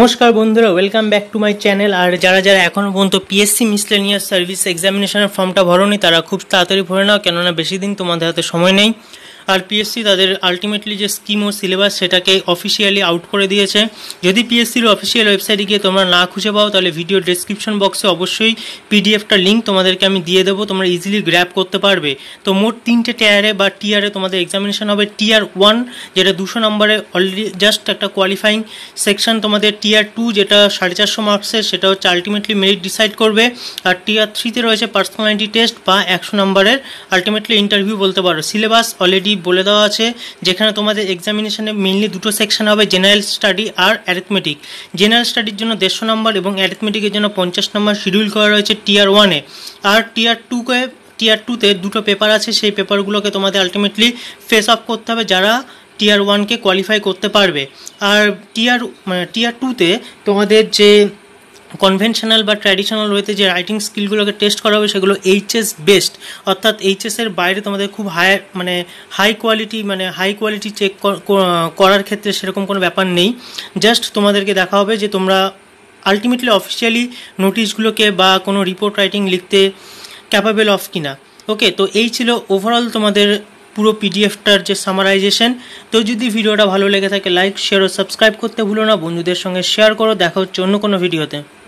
নমস্কার বন্ধুরা welcome back to my channel আর যারা যারা এখনও পর্যন্ত পিএসসি মিসলেনিয়াস সার্ভিস এক্সামিনেশনের ফর্মটা ভরনি তারা খুব তাড়াতাড়ি ভরে নাও কেননা বেশি দিন তোমাদের হাতে সময় নেই আর পিএসসি তাদের আলটিমেটলি যে স্কিম ও সিলেবাস সেটাকে অফিসিয়ালি আউট করে দিয়েছে যদি পিএসসির অফিসিয়াল ওয়েবসাইটে গিয়ে তোমরা না খুঁজে পাও তাহলে ভিডিও ডেসক্রিপশন বক্সে অবশ্যই পিডিএফটা লিঙ্ক তোমাদেরকে আমি দিয়ে দেবো তোমরা ইজিলি গ্র্যাব করতে পারবে তো মোট তিনটে টিয়ারে বা টিয়ারে তোমাদের এক্সামিনেশন হবে টিয়ার ওয়ান যেটা দুশো নম্বরে অলরেডি জাস্ট একটা কোয়ালিফাইং সেকশন তোমাদের টিয়ার টু যেটা সাড়ে চারশো মার্কসের সেটা হচ্ছে আলটিমেটলি মেরিট ডিসাইড করবে আর টিয়ার থ্রিতে রয়েছে পার্সোনালিটি টেস্ট বা একশো নম্বরের আলটিমেটলি ইন্টারভিউ বলতে পারো সিলেবাস অলরেডি ডি বলে দেওয়া আছে যেখানে তোমাদের এক্সামিনেশানে মেনলি দুটো সেকশন হবে জেনারেল স্টাডি আর অ্যারিথমেটিক জেনারেল স্টাডির জন্য দেড়শো নম্বর এবং অ্যারিথমেটিকের জন্য পঞ্চাশ নম্বর শিডিউল করা রয়েছে টিয়ার ওয়ানে আর টিয়ার টুকে টিয়ার টুতে দুটো পেপার আছে সেই পেপারগুলোকে তোমাদের আলটিমেটলি ফেস অফ করতে হবে যারা টিয়ার ওয়ানকে কোয়ালিফাই করতে পারবে আর টিয়ার মানে টিয়ার টুতে তোমাদের যে কনভেনশনাল বা ট্র্যাডিশনাল ওয়েতে যে রাইটিং স্কিলগুলোকে টেস্ট করা হবে সেগুলো এইচএস বেস্ট অর্থাৎ এইচএসের বাইরে তোমাদের খুব হাই মানে হাই কোয়ালিটি মানে হাই কোয়ালিটি চেক করার ক্ষেত্রে সেরকম কোনো ব্যাপার নেই জাস্ট তোমাদেরকে দেখা হবে যে তোমরা আলটিমেটলি অফিসিয়ালি নোটিশগুলোকে বা কোনো রিপোর্ট রাইটিং লিখতে ক্যাপাবেল অফ কিনা ওকে তো এই ছিল ওভারঅল তোমাদের পুরো পিডিএফটার যে সামারাইজেশন তো যদি ভিডিওটা ভালো লেগে থাকে লাইক শেয়ার ও সাবস্ক্রাইব করতে ভুলো না বন্ধুদের সঙ্গে শেয়ার করো দেখা হচ্ছে অন্য কোনো ভিডিওতে